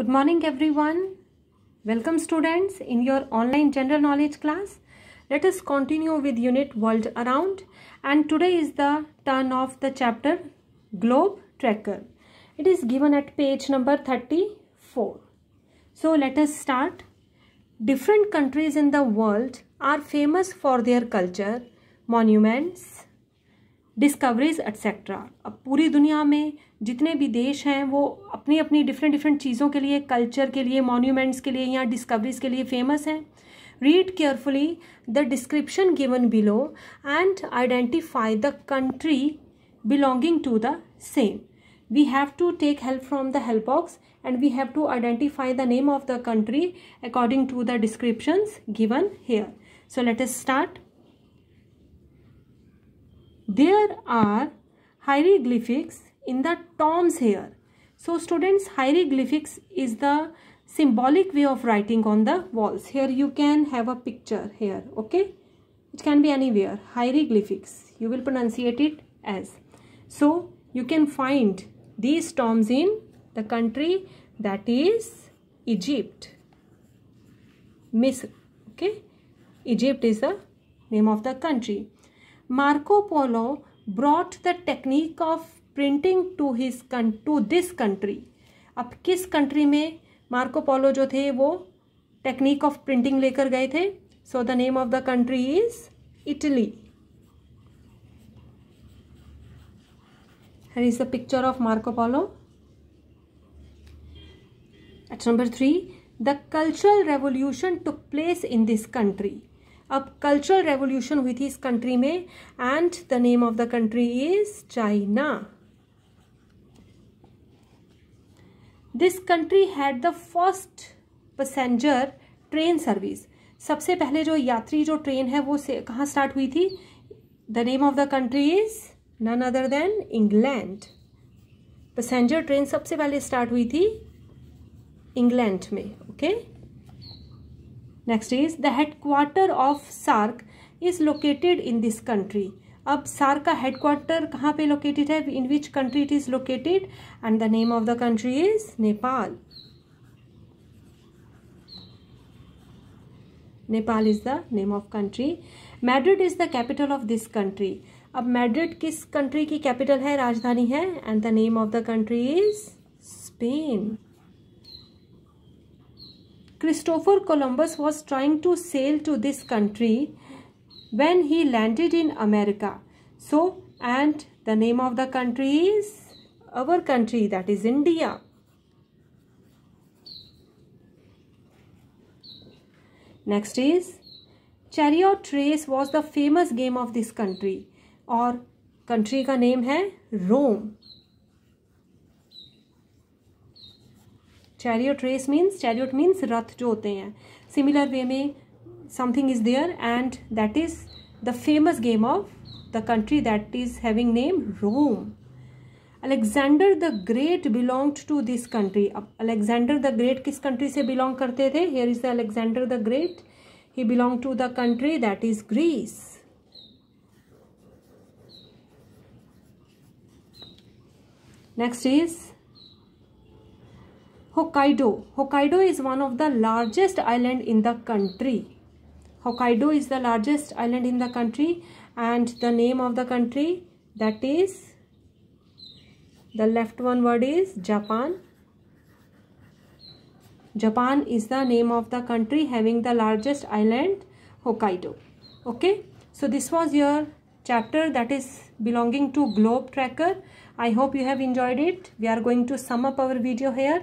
Good morning everyone. Welcome students in your online general knowledge class. Let us continue with unit world around and today is the turn of the chapter globe tracker. It is given at page number 34. So let us start. Different countries in the world are famous for their culture, monuments, discoveries etcetera अब पूरी दुनिया में जितने भी देश हैं वो अपनी अपनी डिफरेंट डिफरेंट चीज़ों के लिए कल्चर के लिए मोन्यूमेंट्स के लिए या डिस्कवरीज के लिए फेमस हैं read carefully the description given below and identify the country belonging to the same we have to take help from the help box and we have to identify the name of the country according to the description given here so let's start There are hieroglyphics in the tombs here. So students hieroglyphics is the symbolic way of writing on the walls. Here you can have a picture here okay. It can be anywhere hieroglyphics you will pronunciate it as. So you can find these tombs in the country that is Egypt. Miss, okay. Egypt is the name of the country. Marco Polo brought the technique of printing to his to this country अब किस country में Marco Polo जो थे वो technique of printing लेकर गए थे so the name of the country is Italy here is the picture of Marco Polo at number three the cultural revolution took place in this country अब cultural revolution हुई थी इस country में and the name of the country is China this country had the first passenger train service सबसे पहले जो यात्री जो ट्रेन है वो से कहाँ स्टार्ट हुई थी the name of the country is none other than England passenger train सबसे पहले स्टार्ट हुई थी इंग्लैंड में okay okay? Next is the headquarter of SAARC is located in this country अब सार्क का हेडक्वार्टर कहाँ पे लोकेटेड है in which country it is located and the name of the country is Nepal Nepal is the name of country Madrid is the capital of this country अब Madrid किस country की capital है राजधानी है and the name of the country is Spain Christopher Columbus was trying to sail to this country when he landed in America. So, and the name of the country is our country that is India. Next is chariot race was the famous game of this country Or country का name है Rome. Chariot race means chariot means रथ जो होते हैं similar way में something is there and that is the famous game of the country that is having name Rome Alexander the Great belong to this country अब Alexander the Great किस कंट्री से belong करते थे here is the Alexander the Great ही belong to the country that is Greece next is Hokkaido. Hokkaido is one of the largest island in the country. Hokkaido is the largest island in the country and the name of the country that is the left one word is Japan. Japan is the name of the country having the largest island Hokkaido. Okay. So this was your chapter that is belonging to globe tracker. I hope you have enjoyed it. We are going to sum up our video here.